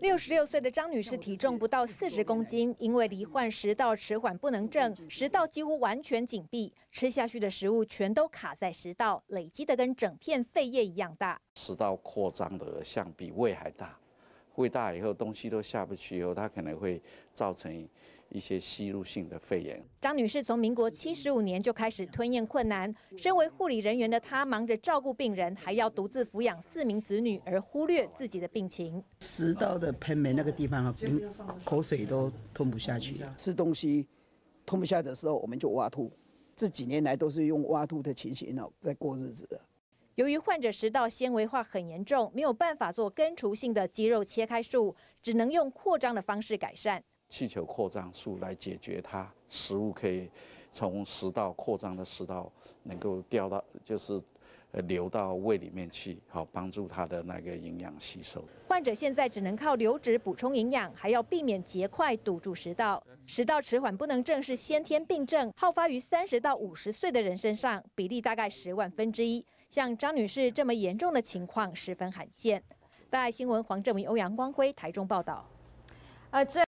六十六岁的张女士体重不到四十公斤，因为罹患食道迟缓不能症，食道几乎完全紧闭，吃下去的食物全都卡在食道，累积的跟整片肺叶一样大，食道扩张的像比胃还大。胃大以后，东西都下不去以后，它可能会造成一些吸入性的肺炎。张女士从民国七十五年就开始吞咽困难，身为护理人员的她，忙着照顾病人，还要独自抚养四名子女，而忽略自己的病情。食道的喷门那个地方啊，口口水都吞不下去，吃东西吞不下的时候，我们就挖吐。这几年来都是用挖吐的情形呢，在过日子。由于患者食道纤维化很严重，没有办法做根除性的肌肉切开术，只能用扩张的方式改善。气球扩张术来解决它，食物可以从食道扩张的食道能够掉到，就是流到胃里面去，好帮助他的那个营养吸收。患者现在只能靠流质补充营养，还要避免结块堵住食道。食道迟缓不能症是先天病症，好发于三十到五十岁的人身上，比例大概十万分之一。像张女士这么严重的情况十分罕见。大爱新闻黄正明、欧阳光辉台中报道。啊，这。